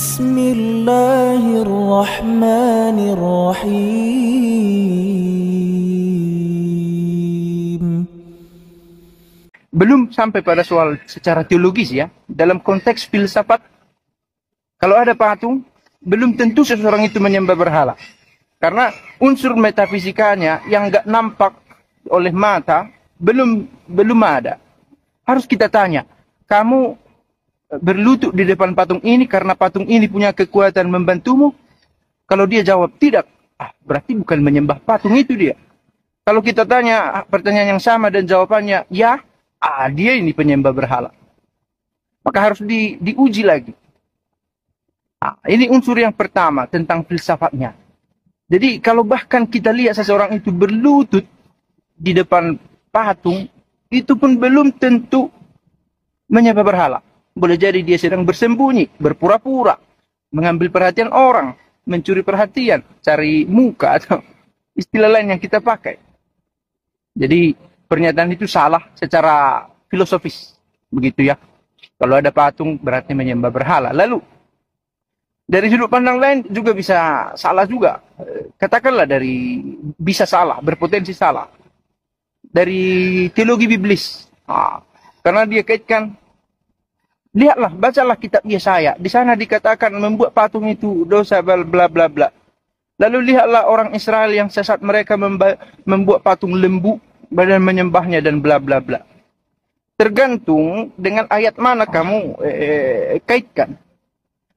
بسم الله الرحمن الرحيم belum sampai pada soal secara teologis ya dalam konteks filsafat kalau ada patung belum tentu seseorang itu menyembah berhala karena unsur metafisikanya yang nggak nampak oleh mata belum belum ada harus kita tanya kamu berlutut di depan patung ini karena patung ini punya kekuatan membantumu? Kalau dia jawab tidak, ah, berarti bukan menyembah patung itu dia. Kalau kita tanya ah, pertanyaan yang sama dan jawabannya ya, ah, dia ini penyembah berhala. Maka harus di, diuji lagi. Ah, ini unsur yang pertama tentang filsafatnya. Jadi kalau bahkan kita lihat seseorang itu berlutut di depan patung, itu pun belum tentu menyembah berhala. Boleh jadi dia sedang bersembunyi, berpura-pura, mengambil perhatian orang, mencuri perhatian, cari muka atau istilah lain yang kita pakai. Jadi pernyataan itu salah secara filosofis, begitu ya. Kalau ada patung berarti menyembah berhala. Lalu dari sudut pandang lain juga bisa salah juga. Katakanlah dari bisa salah, berpotensi salah. Dari teologi biblis. Nah, karena dia kaitkan Lihatlah, bacalah kitab Yesaya. Di sana dikatakan membuat patung itu dosa bla bla bla bla. Lalu lihatlah orang Israel yang sesat mereka membuat patung lembu badan menyembahnya dan bla bla bla. Tergantung dengan ayat mana kamu eh, eh kaitkan.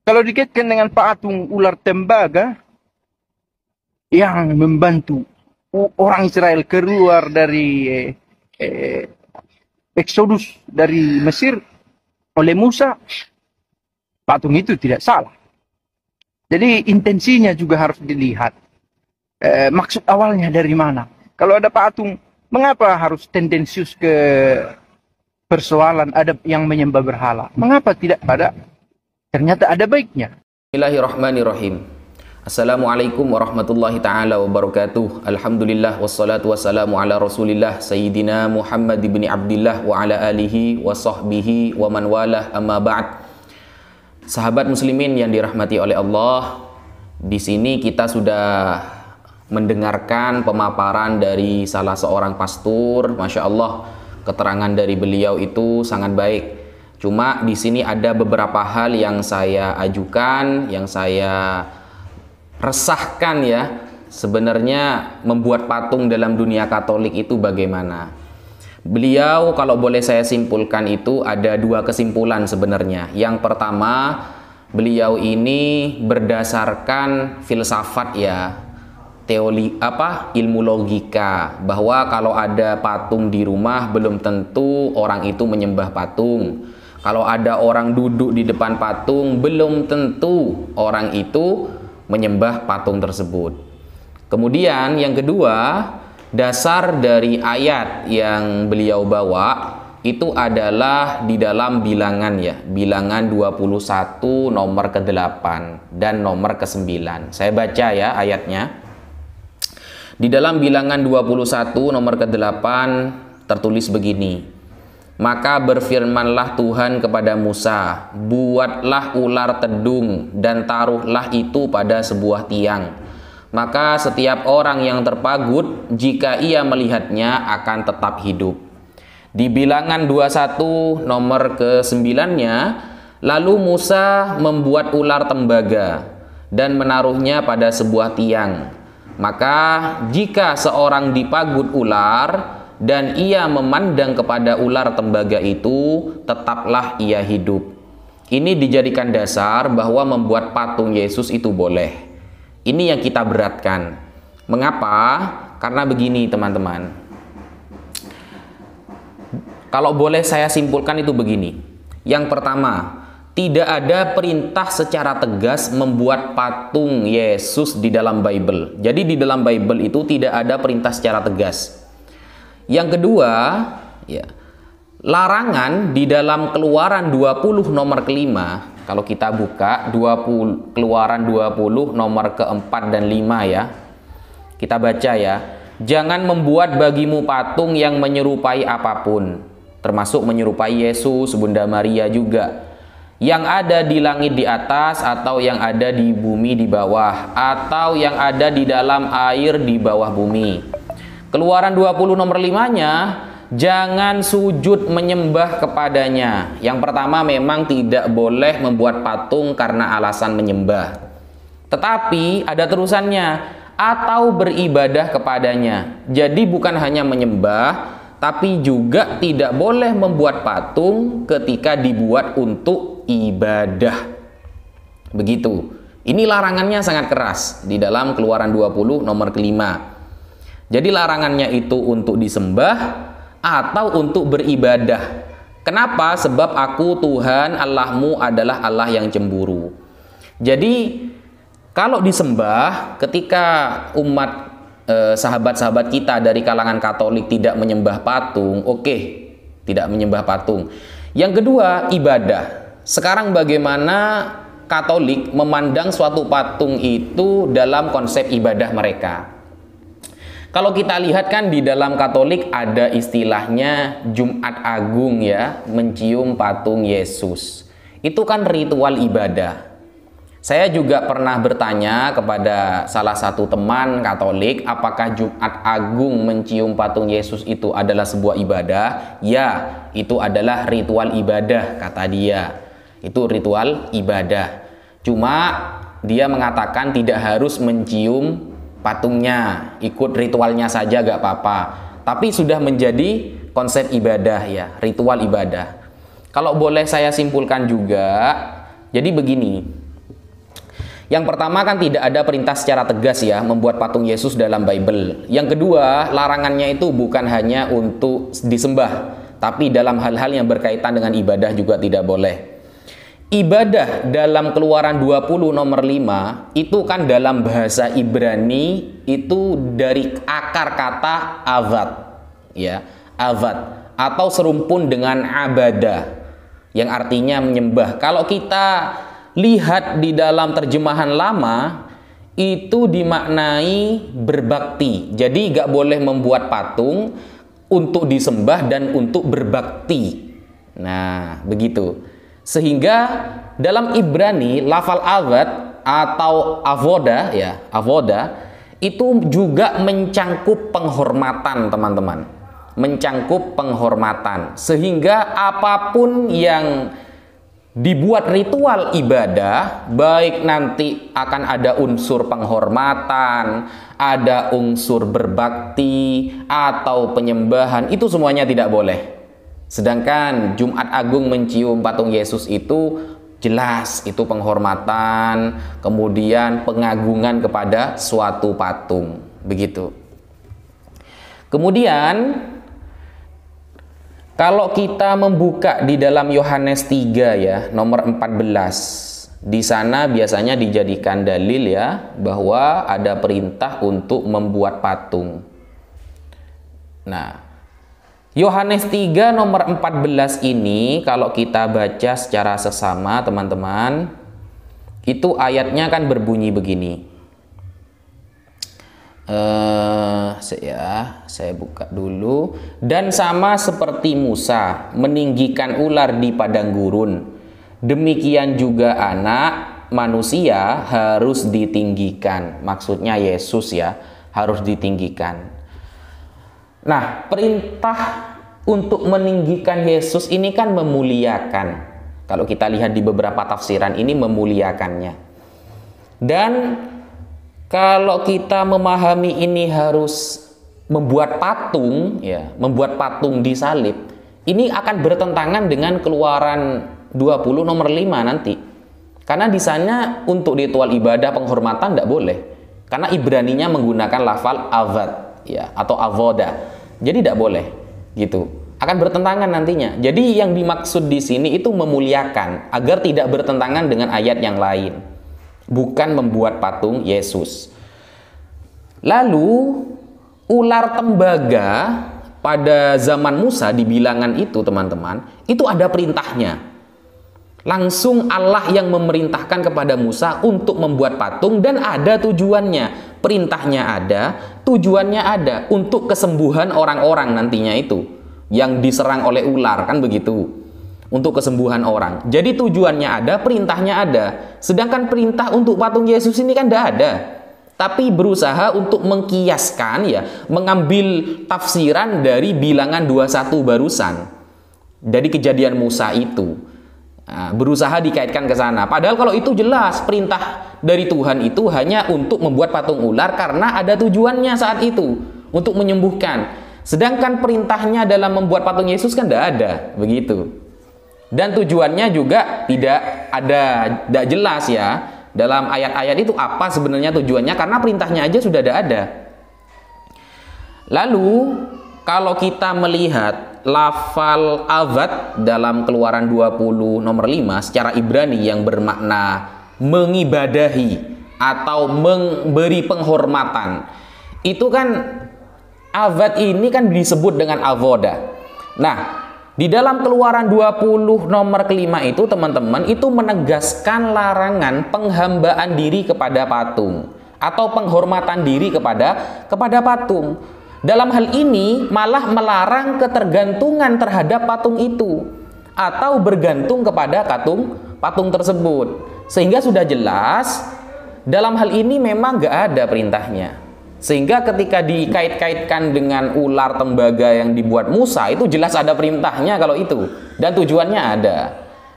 Kalau dikaitkan dengan patung ular tembaga yang membantu orang Israel keluar dari eh, eh, Exodus dari Mesir, oleh Musa, patung itu tidak salah. Jadi intensinya juga harus dilihat. E, maksud awalnya dari mana? Kalau ada patung, mengapa harus tendensius ke persoalan ada yang menyembah berhala? Mengapa tidak pada? Ternyata ada baiknya. Bismillahirrahmanirrahim. Assalamualaikum warahmatullahi taala wabarakatuh. Alhamdulillah wassalatu wassalamu ala Rasulillah Sayyidina Muhammad ibn Abdullah wa ala alihi wa sahbihi wa man walah amma ba'd. Sahabat muslimin yang dirahmati oleh Allah, di sini kita sudah mendengarkan pemaparan dari salah seorang pastor, Masya Allah keterangan dari beliau itu sangat baik. Cuma di sini ada beberapa hal yang saya ajukan, yang saya resahkan ya sebenarnya membuat patung dalam dunia Katolik itu bagaimana. Beliau kalau boleh saya simpulkan itu ada dua kesimpulan sebenarnya. Yang pertama, beliau ini berdasarkan filsafat ya, teori apa ilmu logika bahwa kalau ada patung di rumah belum tentu orang itu menyembah patung. Kalau ada orang duduk di depan patung belum tentu orang itu menyembah patung tersebut. Kemudian yang kedua, dasar dari ayat yang beliau bawa itu adalah di dalam bilangan ya, bilangan 21 nomor ke-8 dan nomor ke-9. Saya baca ya ayatnya. Di dalam bilangan 21 nomor ke-8 tertulis begini. Maka berfirmanlah Tuhan kepada Musa, "Buatlah ular tedung dan taruhlah itu pada sebuah tiang. Maka setiap orang yang terpagut, jika ia melihatnya, akan tetap hidup." Di bilangan 21 nomor ke 9 lalu Musa membuat ular tembaga dan menaruhnya pada sebuah tiang. Maka jika seorang dipagut ular, dan ia memandang kepada ular tembaga itu, tetaplah ia hidup. Ini dijadikan dasar bahwa membuat patung Yesus itu boleh. Ini yang kita beratkan. Mengapa? Karena begini, teman-teman. Kalau boleh saya simpulkan itu begini. Yang pertama, tidak ada perintah secara tegas membuat patung Yesus di dalam Bible. Jadi di dalam Bible itu tidak ada perintah secara tegas. Yang kedua, ya, larangan di dalam keluaran 20 nomor kelima, kalau kita buka 20 keluaran 20 nomor keempat dan lima ya. Kita baca ya. Jangan membuat bagimu patung yang menyerupai apapun, termasuk menyerupai Yesus, Bunda Maria juga yang ada di langit di atas atau yang ada di bumi di bawah atau yang ada di dalam air di bawah bumi. Keluaran 20 nomor 5-nya, jangan sujud menyembah kepadanya. Yang pertama memang tidak boleh membuat patung karena alasan menyembah. Tetapi ada terusannya, atau beribadah kepadanya. Jadi bukan hanya menyembah, tapi juga tidak boleh membuat patung ketika dibuat untuk ibadah. Begitu. Ini larangannya sangat keras di dalam Keluaran 20 nomor kelima. Jadi larangannya itu untuk disembah atau untuk beribadah. Kenapa? Sebab aku Tuhan Allahmu adalah Allah yang cemburu. Jadi kalau disembah ketika umat e, sahabat-sahabat eh, kita dari kalangan Katolik tidak menyembah patung, oke, okay, tidak menyembah patung. Yang kedua, ibadah. Sekarang bagaimana Katolik memandang suatu patung itu dalam konsep ibadah mereka? Kalau kita lihat kan di dalam Katolik ada istilahnya Jumat Agung ya, mencium patung Yesus. Itu kan ritual ibadah. Saya juga pernah bertanya kepada salah satu teman Katolik, apakah Jumat Agung mencium patung Yesus itu adalah sebuah ibadah? Ya, itu adalah ritual ibadah kata dia. Itu ritual ibadah. Cuma dia mengatakan tidak harus mencium patungnya, ikut ritualnya saja gak apa-apa. Tapi sudah menjadi konsep ibadah ya, ritual ibadah. Kalau boleh saya simpulkan juga, jadi begini. Yang pertama kan tidak ada perintah secara tegas ya membuat patung Yesus dalam Bible. Yang kedua, larangannya itu bukan hanya untuk disembah, tapi dalam hal-hal yang berkaitan dengan ibadah juga tidak boleh ibadah dalam keluaran 20 nomor 5 itu kan dalam bahasa Ibrani itu dari akar kata avat ya avat atau serumpun dengan abada yang artinya menyembah kalau kita lihat di dalam terjemahan lama itu dimaknai berbakti jadi nggak boleh membuat patung untuk disembah dan untuk berbakti nah begitu sehingga dalam Ibrani lafal avad atau avoda ya, avoda itu juga mencangkup penghormatan teman-teman. Mencangkup penghormatan. Sehingga apapun yang dibuat ritual ibadah, baik nanti akan ada unsur penghormatan, ada unsur berbakti, atau penyembahan, itu semuanya tidak boleh. Sedangkan Jumat Agung mencium patung Yesus itu jelas itu penghormatan, kemudian pengagungan kepada suatu patung. Begitu. Kemudian kalau kita membuka di dalam Yohanes 3 ya, nomor 14. Di sana biasanya dijadikan dalil ya bahwa ada perintah untuk membuat patung. Nah, Yohanes 3 nomor 14 ini kalau kita baca secara sesama teman-teman itu ayatnya kan berbunyi begini. Uh, eh, saya saya buka dulu dan sama seperti Musa meninggikan ular di padang gurun demikian juga anak manusia harus ditinggikan maksudnya Yesus ya harus ditinggikan Nah, perintah untuk meninggikan Yesus ini kan memuliakan. Kalau kita lihat di beberapa tafsiran ini memuliakannya. Dan kalau kita memahami ini harus membuat patung, ya, membuat patung di salib, ini akan bertentangan dengan keluaran 20 nomor 5 nanti. Karena di sana untuk ritual ibadah penghormatan tidak boleh. Karena Ibraninya menggunakan lafal avat ya atau avoda. Jadi tidak boleh gitu. Akan bertentangan nantinya. Jadi yang dimaksud di sini itu memuliakan agar tidak bertentangan dengan ayat yang lain. Bukan membuat patung Yesus. Lalu ular tembaga pada zaman Musa di bilangan itu teman-teman, itu ada perintahnya. Langsung Allah yang memerintahkan kepada Musa untuk membuat patung dan ada tujuannya perintahnya ada, tujuannya ada untuk kesembuhan orang-orang nantinya itu yang diserang oleh ular kan begitu. Untuk kesembuhan orang. Jadi tujuannya ada, perintahnya ada. Sedangkan perintah untuk patung Yesus ini kan tidak ada. Tapi berusaha untuk mengkiaskan ya, mengambil tafsiran dari bilangan 21 barusan. Dari kejadian Musa itu. Ah, berusaha dikaitkan ke sana. Padahal kalau itu jelas perintah dari Tuhan itu hanya untuk membuat patung ular karena ada tujuannya saat itu untuk menyembuhkan. Sedangkan perintahnya dalam membuat patung Yesus kan tidak ada, begitu. Dan tujuannya juga tidak ada, tidak jelas ya dalam ayat-ayat itu apa sebenarnya tujuannya karena perintahnya aja sudah tidak ada. Lalu kalau kita melihat lafal avat dalam keluaran 20 nomor 5 secara Ibrani yang bermakna mengibadahi atau memberi penghormatan. Itu kan avat ini kan disebut dengan avoda. Nah, di dalam keluaran 20 nomor kelima itu teman-teman itu menegaskan larangan penghambaan diri kepada patung atau penghormatan diri kepada kepada patung. Dalam hal ini malah melarang ketergantungan terhadap patung itu atau bergantung kepada patung patung tersebut. Sehingga sudah jelas dalam hal ini memang gak ada perintahnya. Sehingga ketika dikait-kaitkan dengan ular tembaga yang dibuat Musa itu jelas ada perintahnya kalau itu dan tujuannya ada.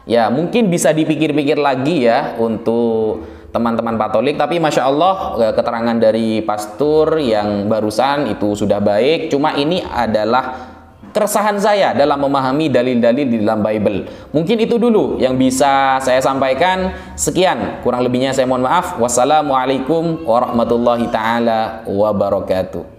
Ya, mungkin bisa dipikir-pikir lagi ya untuk teman-teman Katolik tapi masya Allah eh, keterangan dari pastor yang barusan itu sudah baik cuma ini adalah keresahan saya dalam memahami dalil-dalil di dalam Bible. Mungkin itu dulu yang bisa saya sampaikan. Sekian, kurang lebihnya saya mohon maaf. Wassalamualaikum warahmatullahi taala wabarakatuh.